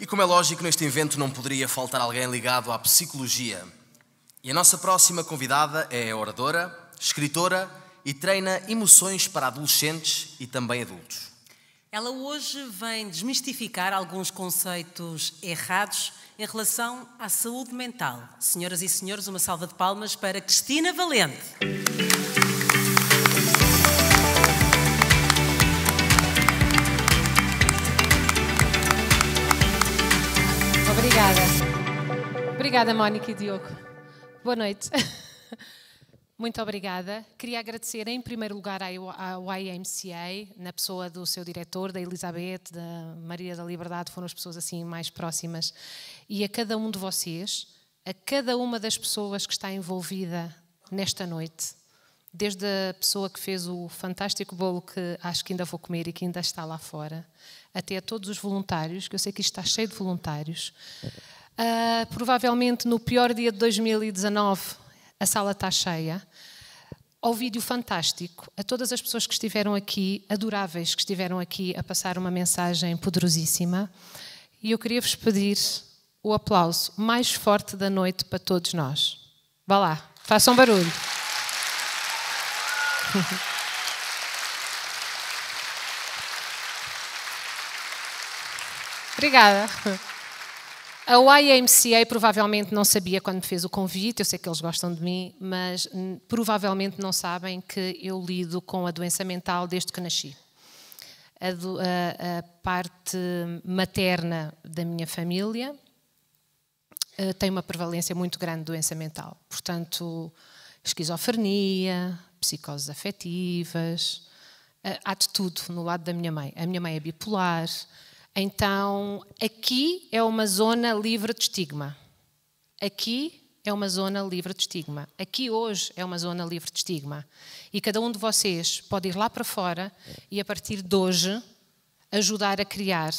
E como é lógico, neste evento não poderia faltar alguém ligado à psicologia. E a nossa próxima convidada é oradora, escritora e treina emoções para adolescentes e também adultos. Ela hoje vem desmistificar alguns conceitos errados em relação à saúde mental. Senhoras e senhores, uma salva de palmas para Cristina Valente. Obrigada, Mónica e Diogo. Boa noite. Muito obrigada. Queria agradecer em primeiro lugar ao YMCA, na pessoa do seu diretor, da Elizabeth, da Maria da Liberdade, foram as pessoas assim mais próximas, e a cada um de vocês, a cada uma das pessoas que está envolvida nesta noite, desde a pessoa que fez o fantástico bolo que acho que ainda vou comer e que ainda está lá fora, até a todos os voluntários, que eu sei que isto está cheio de voluntários. Uh, provavelmente no pior dia de 2019, a sala está cheia. Ao vídeo fantástico, a todas as pessoas que estiveram aqui, adoráveis, que estiveram aqui a passar uma mensagem poderosíssima. E eu queria vos pedir o aplauso mais forte da noite para todos nós. Vá lá, façam barulho. Obrigada. A YMCA provavelmente não sabia quando me fez o convite, eu sei que eles gostam de mim, mas hum, provavelmente não sabem que eu lido com a doença mental desde que nasci. A, do, a, a parte materna da minha família uh, tem uma prevalência muito grande de doença mental. Portanto, esquizofrenia, psicoses afetivas, uh, há de tudo no lado da minha mãe. A minha mãe é bipolar, então, aqui é uma zona livre de estigma. Aqui é uma zona livre de estigma. Aqui hoje é uma zona livre de estigma. E cada um de vocês pode ir lá para fora e, a partir de hoje, ajudar a criar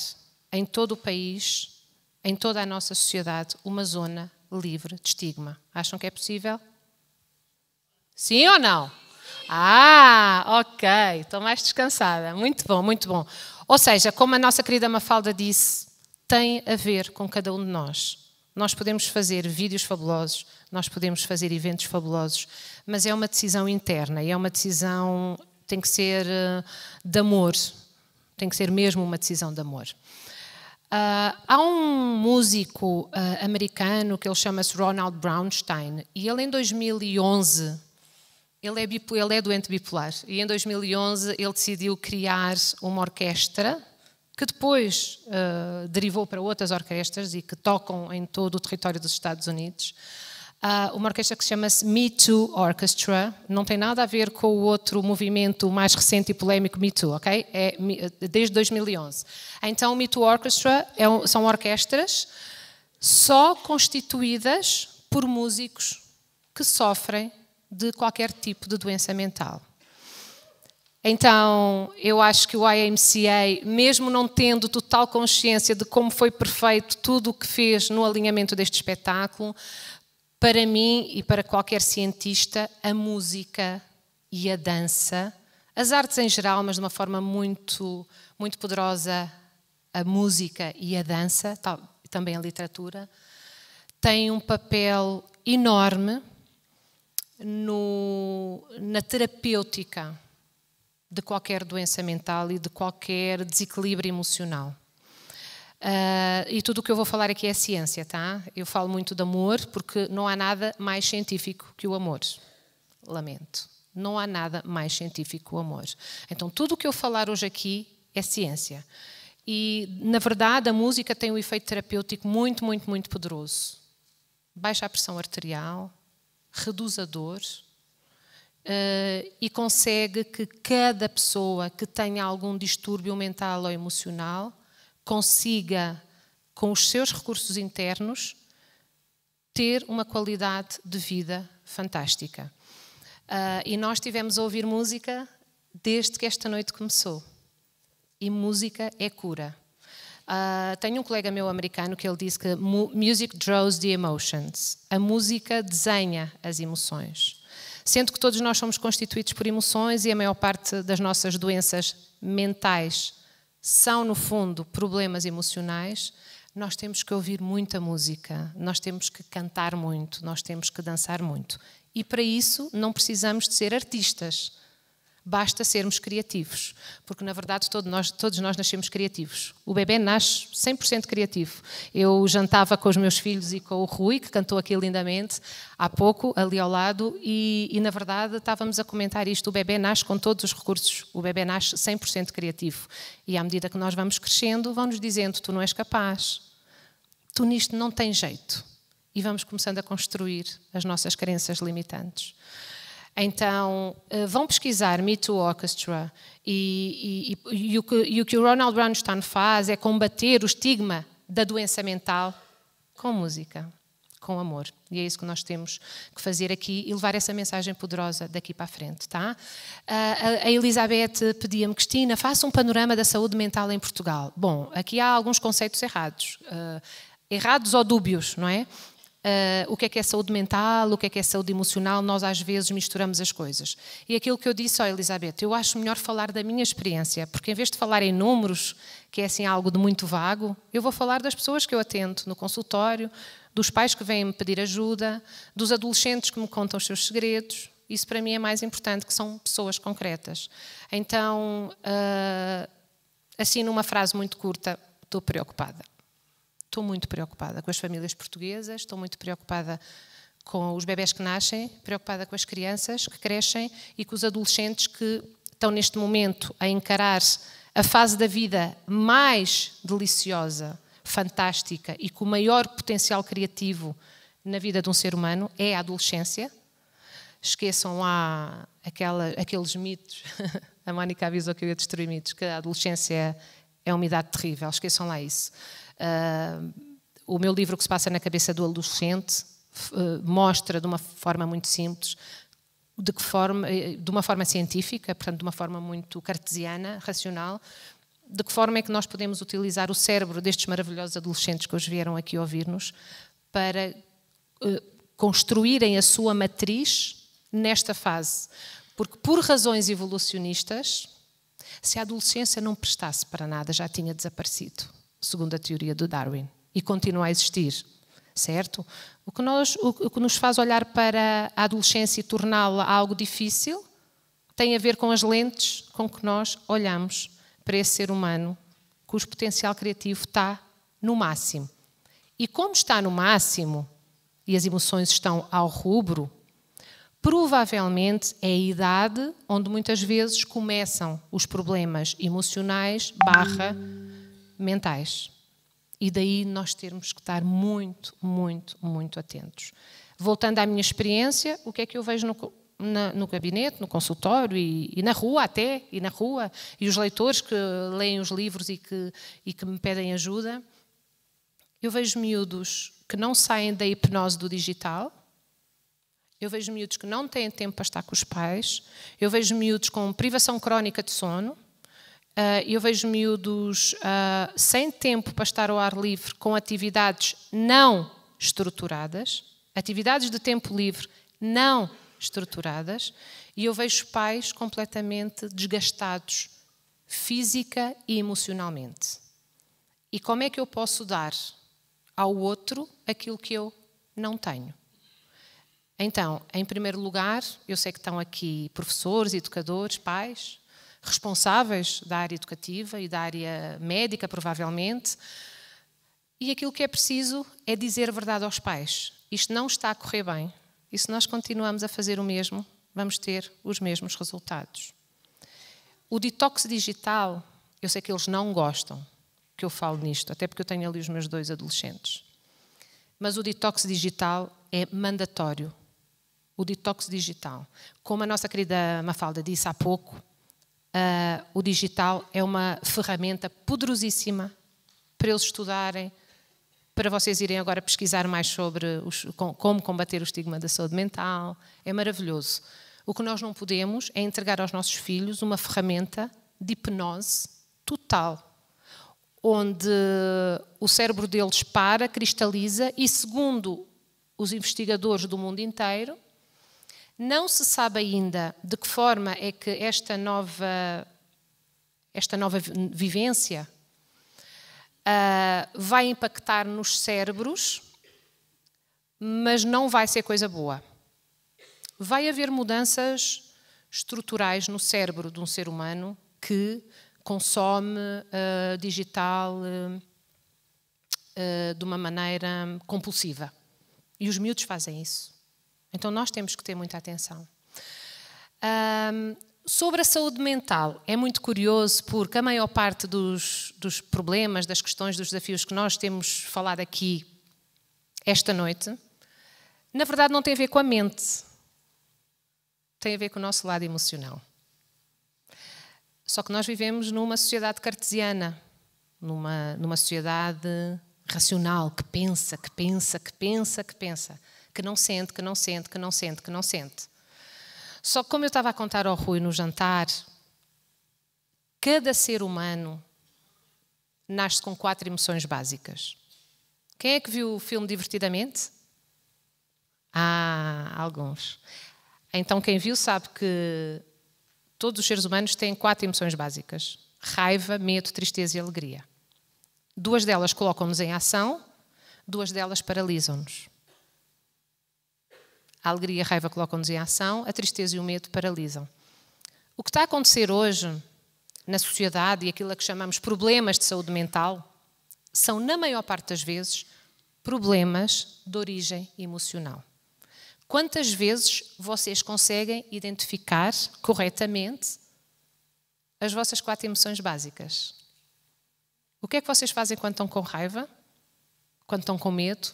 em todo o país, em toda a nossa sociedade, uma zona livre de estigma. Acham que é possível? Sim ou não? Ah, ok, estou mais descansada. Muito bom, muito bom. Ou seja, como a nossa querida Mafalda disse, tem a ver com cada um de nós. Nós podemos fazer vídeos fabulosos, nós podemos fazer eventos fabulosos, mas é uma decisão interna e é uma decisão, tem que ser eh, de amor, tem que ser mesmo uma decisão de amor. Uh, há um músico uh, americano que ele chama-se Ronald Brownstein e ele em 2011 ele é, ele é doente bipolar e em 2011 ele decidiu criar uma orquestra que depois uh, derivou para outras orquestras e que tocam em todo o território dos Estados Unidos. Uh, uma orquestra que se chama-se Me Too Orchestra, não tem nada a ver com o outro movimento mais recente e polémico Me Too, ok? É desde 2011. Então, Me Too Orchestra é um, são orquestras só constituídas por músicos que sofrem de qualquer tipo de doença mental. Então, eu acho que o IMCA, mesmo não tendo total consciência de como foi perfeito tudo o que fez no alinhamento deste espetáculo, para mim e para qualquer cientista, a música e a dança, as artes em geral, mas de uma forma muito, muito poderosa, a música e a dança, também a literatura, têm um papel enorme no, na terapêutica de qualquer doença mental e de qualquer desequilíbrio emocional. Uh, e tudo o que eu vou falar aqui é ciência, tá? Eu falo muito de amor porque não há nada mais científico que o amor. Lamento. Não há nada mais científico que o amor. Então, tudo o que eu falar hoje aqui é ciência. E, na verdade, a música tem um efeito terapêutico muito, muito, muito poderoso. Baixa a pressão arterial, reduz a dor uh, e consegue que cada pessoa que tenha algum distúrbio mental ou emocional consiga, com os seus recursos internos, ter uma qualidade de vida fantástica. Uh, e nós tivemos a ouvir música desde que esta noite começou. E música é cura. Uh, tenho um colega meu americano que ele disse que music draws the emotions. A música desenha as emoções. Sendo que todos nós somos constituídos por emoções e a maior parte das nossas doenças mentais são, no fundo, problemas emocionais, nós temos que ouvir muita música, nós temos que cantar muito, nós temos que dançar muito. E para isso não precisamos de ser artistas. Basta sermos criativos, porque na verdade todo nós, todos nós nascemos criativos. O bebê nasce 100% criativo. Eu jantava com os meus filhos e com o Rui, que cantou aqui lindamente há pouco, ali ao lado, e, e na verdade estávamos a comentar isto: o bebê nasce com todos os recursos, o bebê nasce 100% criativo. E à medida que nós vamos crescendo, vão-nos dizendo: tu não és capaz, tu nisto não tens jeito. E vamos começando a construir as nossas crenças limitantes. Então, eh, vão pesquisar Me Too Orchestra e, e, e, e, o que, e o que o Ronald Brownstein faz é combater o estigma da doença mental com música, com amor. E é isso que nós temos que fazer aqui e levar essa mensagem poderosa daqui para a frente, tá? A Elizabeth pedia-me, Cristina, faça um panorama da saúde mental em Portugal. Bom, aqui há alguns conceitos errados. Eh, errados ou dúbios, não é? Uh, o que é que é saúde mental, o que é que é saúde emocional, nós às vezes misturamos as coisas. E aquilo que eu disse, ó oh, Elizabeth, eu acho melhor falar da minha experiência, porque em vez de falar em números, que é assim algo de muito vago, eu vou falar das pessoas que eu atendo no consultório, dos pais que vêm me pedir ajuda, dos adolescentes que me contam os seus segredos. Isso para mim é mais importante, que são pessoas concretas. Então, uh, assim, numa frase muito curta, estou preocupada. Estou muito preocupada com as famílias portuguesas, estou muito preocupada com os bebés que nascem, preocupada com as crianças que crescem e com os adolescentes que estão neste momento a encarar a fase da vida mais deliciosa, fantástica e com o maior potencial criativo na vida de um ser humano é a adolescência. Esqueçam lá aquela, aqueles mitos. a Mónica avisou que eu ia destruir mitos, que a adolescência é uma idade terrível. Esqueçam lá isso. Uh, o meu livro que se passa na cabeça do adolescente uh, mostra de uma forma muito simples de que forma, eh, de uma forma científica, portanto de uma forma muito cartesiana, racional, de que forma é que nós podemos utilizar o cérebro destes maravilhosos adolescentes que hoje vieram aqui ouvir-nos para uh, construírem a sua matriz nesta fase. Porque por razões evolucionistas, se a adolescência não prestasse para nada, já tinha desaparecido segundo a teoria do Darwin, e continua a existir, certo? O que, nós, o que nos faz olhar para a adolescência e torná-la algo difícil tem a ver com as lentes com que nós olhamos para esse ser humano cujo potencial criativo está no máximo. E como está no máximo e as emoções estão ao rubro, provavelmente é a idade onde muitas vezes começam os problemas emocionais barra mentais. E daí nós termos que estar muito, muito, muito atentos. Voltando à minha experiência, o que é que eu vejo no, na, no gabinete, no consultório e, e, na rua até, e na rua, e os leitores que leem os livros e que, e que me pedem ajuda, eu vejo miúdos que não saem da hipnose do digital, eu vejo miúdos que não têm tempo para estar com os pais, eu vejo miúdos com privação crónica de sono, ah, eu vejo miúdos ah, sem tempo para estar ao ar livre com atividades não estruturadas, atividades de tempo livre não estruturadas, e eu vejo pais completamente desgastados física e emocionalmente. E como é que eu posso dar ao outro aquilo que eu não tenho? Então, em primeiro lugar, eu sei que estão aqui professores, educadores, pais, responsáveis da área educativa e da área médica, provavelmente. E aquilo que é preciso é dizer a verdade aos pais. Isto não está a correr bem. E se nós continuamos a fazer o mesmo, vamos ter os mesmos resultados. O detox digital, eu sei que eles não gostam que eu falo nisto, até porque eu tenho ali os meus dois adolescentes. Mas o detox digital é mandatório. O detox digital. Como a nossa querida Mafalda disse há pouco, uh, o digital é uma ferramenta poderosíssima para eles estudarem, para vocês irem agora pesquisar mais sobre os, como combater o estigma da saúde mental. É maravilhoso. O que nós não podemos é entregar aos nossos filhos uma ferramenta de hipnose total, onde o cérebro deles para, cristaliza e, segundo os investigadores do mundo inteiro, não se sabe ainda de que forma é que esta nova, esta nova vivência uh, vai impactar nos cérebros, mas não vai ser coisa boa. Vai haver mudanças estruturais no cérebro de um ser humano que consome uh, digital uh, de uma maneira compulsiva. E os miúdos fazem isso. Então nós temos que ter muita atenção. Um, sobre a saúde mental, é muito curioso porque a maior parte dos, dos problemas, das questões, dos desafios que nós temos falado aqui esta noite, na verdade não tem a ver com a mente, tem a ver com o nosso lado emocional. Só que nós vivemos numa sociedade cartesiana, numa, numa sociedade racional, que pensa, que pensa, que pensa, que pensa que não sente, que não sente, que não sente, que não sente. Só que, como eu estava a contar ao Rui no jantar, cada ser humano nasce com quatro emoções básicas. Quem é que viu o filme divertidamente? Ah, alguns. Então, quem viu sabe que todos os seres humanos têm quatro emoções básicas: raiva, medo, tristeza e alegria. Duas delas colocam-nos em ação, duas delas paralisam-nos. A alegria e a raiva colocam-nos em ação, a tristeza e o medo paralisam. O que está a acontecer hoje na sociedade e aquilo a que chamamos problemas de saúde mental são, na maior parte das vezes, problemas de origem emocional. Quantas vezes vocês conseguem identificar corretamente as vossas quatro emoções básicas? O que é que vocês fazem quando estão com raiva? Quando estão com medo?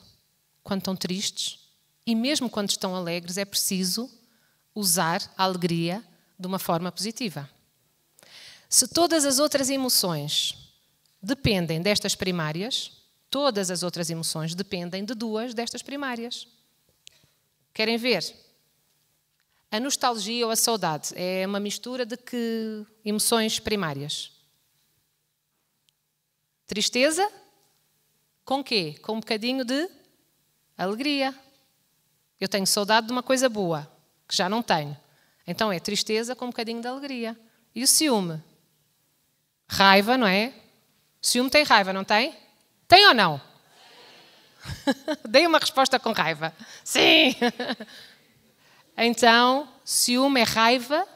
Quando estão tristes? E mesmo quando estão alegres, é preciso usar a alegria de uma forma positiva. Se todas as outras emoções dependem destas primárias, todas as outras emoções dependem de duas destas primárias. Querem ver? A nostalgia ou a saudade é uma mistura de que emoções primárias? Tristeza com quê? Com um bocadinho de alegria. Eu tenho saudade de uma coisa boa, que já não tenho. Então é tristeza com um bocadinho de alegria. E o ciúme? Raiva, não é? ciúme tem raiva, não tem? Tem ou não? Dei uma resposta com raiva. Sim! então, ciúme é raiva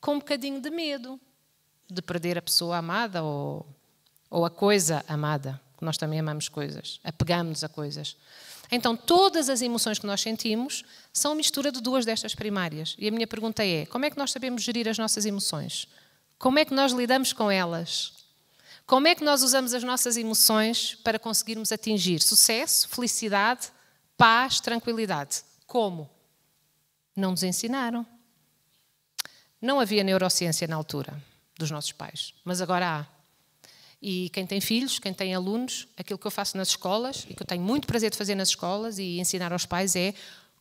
com um bocadinho de medo de perder a pessoa amada ou, ou a coisa amada nós também amamos coisas, apegamos-nos a coisas. Então, todas as emoções que nós sentimos são mistura de duas destas primárias. E a minha pergunta é: como é que nós sabemos gerir as nossas emoções? Como é que nós lidamos com elas? Como é que nós usamos as nossas emoções para conseguirmos atingir sucesso, felicidade, paz, tranquilidade? Como? Não nos ensinaram. Não havia neurociência na altura dos nossos pais, mas agora há. E quem tem filhos, quem tem alunos, aquilo que eu faço nas escolas e que eu tenho muito prazer de fazer nas escolas e ensinar aos pais é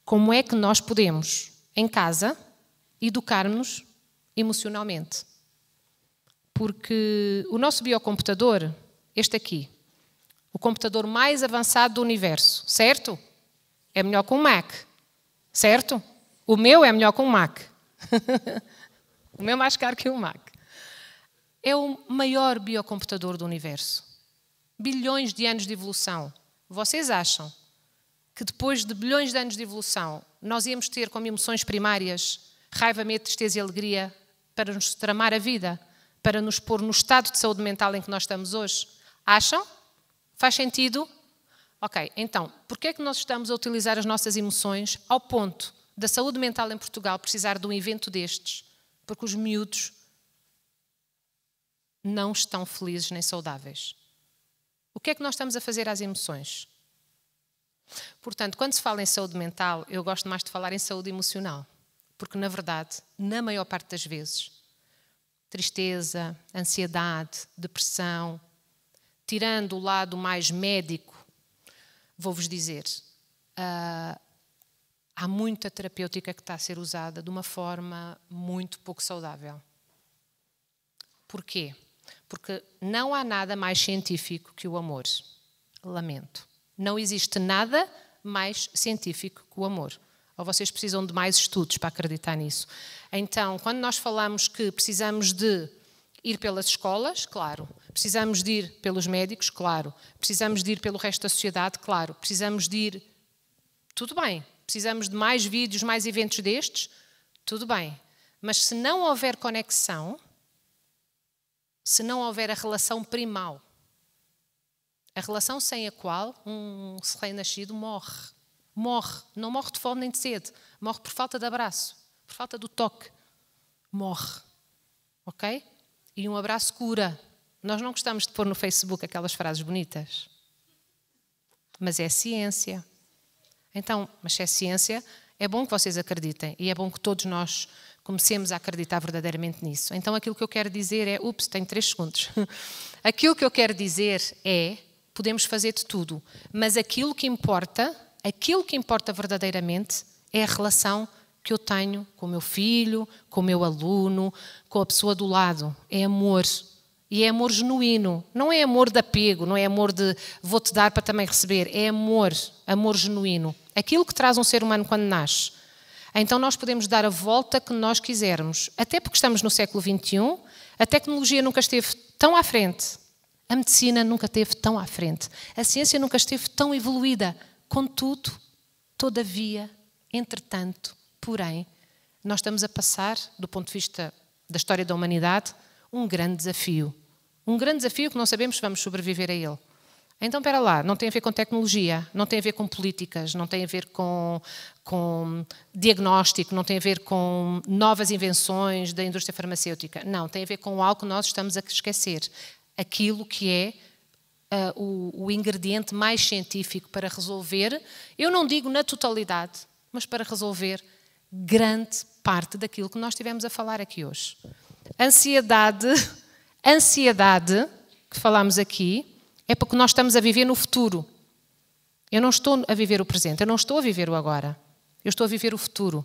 como é que nós podemos, em casa, educar-nos emocionalmente. Porque o nosso biocomputador, este aqui, o computador mais avançado do universo, certo? É melhor que um Mac, certo? O meu é melhor que um Mac. o meu é mais caro que um Mac é o maior biocomputador do universo. Bilhões de anos de evolução. Vocês acham que depois de bilhões de anos de evolução nós íamos ter como emoções primárias raiva, medo, tristeza e alegria para nos tramar a vida, para nos pôr no estado de saúde mental em que nós estamos hoje? Acham? Faz sentido? Ok, então, porquê é que nós estamos a utilizar as nossas emoções ao ponto da saúde mental em Portugal precisar de um evento destes? Porque os miúdos não estão felizes nem saudáveis. O que é que nós estamos a fazer às emoções? Portanto, quando se fala em saúde mental, eu gosto mais de falar em saúde emocional, porque na verdade, na maior parte das vezes, tristeza, ansiedade, depressão, tirando o lado mais médico, vou-vos dizer, uh, há muita terapêutica que está a ser usada de uma forma muito pouco saudável. Porquê? Porque não há nada mais científico que o amor. Lamento. Não existe nada mais científico que o amor. Ou vocês precisam de mais estudos para acreditar nisso. Então, quando nós falamos que precisamos de ir pelas escolas, claro. Precisamos de ir pelos médicos, claro. Precisamos de ir pelo resto da sociedade, claro. Precisamos de ir. Tudo bem. Precisamos de mais vídeos, mais eventos destes, tudo bem. Mas se não houver conexão, se não houver a relação primal. A relação sem a qual um recém-nascido morre. Morre. Não morre de fome nem de sede. Morre por falta de abraço, por falta do toque. Morre. Ok? E um abraço cura. Nós não gostamos de pôr no Facebook aquelas frases bonitas. Mas é ciência. Então, mas se é ciência, é bom que vocês acreditem e é bom que todos nós comecemos a acreditar verdadeiramente nisso. Então aquilo que eu quero dizer é, ups, tenho três segundos. aquilo que eu quero dizer é, podemos fazer de tudo, mas aquilo que importa, aquilo que importa verdadeiramente é a relação que eu tenho com o meu filho, com o meu aluno, com a pessoa do lado. É amor. E é amor genuíno. Não é amor de apego, não é amor de vou-te dar para também receber. É amor, amor genuíno. Aquilo que traz um ser humano quando nasce então nós podemos dar a volta que nós quisermos. Até porque estamos no século XXI, a tecnologia nunca esteve tão à frente, a medicina nunca esteve tão à frente, a ciência nunca esteve tão evoluída. Contudo, todavia, entretanto, porém, nós estamos a passar, do ponto de vista da história da humanidade, um grande desafio. Um grande desafio que não sabemos se vamos sobreviver a ele. Então, espera lá, não tem a ver com tecnologia, não tem a ver com políticas, não tem a ver com, com diagnóstico, não tem a ver com novas invenções da indústria farmacêutica. Não, tem a ver com algo que nós estamos a esquecer. Aquilo que é uh, o, o ingrediente mais científico para resolver, eu não digo na totalidade, mas para resolver grande parte daquilo que nós tivemos a falar aqui hoje. Ansiedade, ansiedade, que falámos aqui, é porque nós estamos a viver no futuro. Eu não estou a viver o presente, eu não estou a viver o agora. Eu estou a viver o futuro.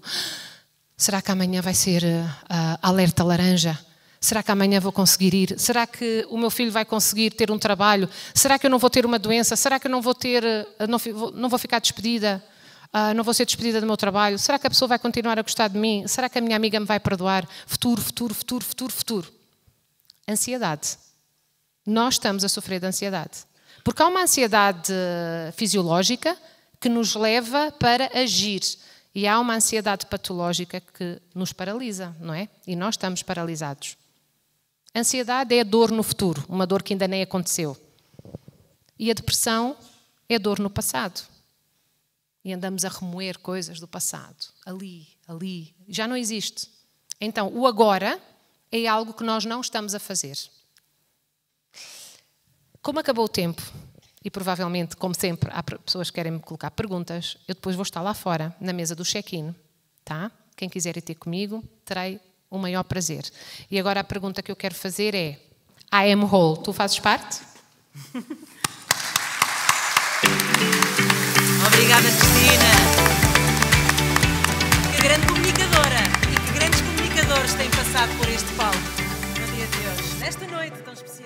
Será que amanhã vai ser uh, alerta laranja? Será que amanhã vou conseguir ir? Será que o meu filho vai conseguir ter um trabalho? Será que eu não vou ter uma doença? Será que eu não vou ter, eh, não, não vou ficar despedida? Uh, não vou ser despedida do meu trabalho? Será que a pessoa vai continuar a gostar de mim? Será que a minha amiga me vai perdoar? Futuro, futuro, futuro, futuro, futuro. Ansiedade nós estamos a sofrer de ansiedade. Porque há uma ansiedade eh, fisiológica que nos leva para agir. E há uma ansiedade patológica que nos paralisa, não é? E nós estamos paralisados. Ansiedade é a dor no futuro, uma dor que ainda nem aconteceu. E a depressão é a dor no passado. E andamos a remoer coisas do passado, ali, ali, já não existe. Então, o agora é algo que nós não estamos a fazer. Como acabou o tempo, e provavelmente, como sempre, há pessoas que querem me colocar perguntas, eu depois vou estar lá fora, na mesa do check-in, tá? Quem quiser ir ter comigo, terei o maior prazer. E agora a pergunta que eu quero fazer é: I am whole, tu fazes parte? Obrigada, Cristina. Que grande comunicadora e que grandes comunicadores têm passado por este palco. dia de Deus, nesta noite tão especial.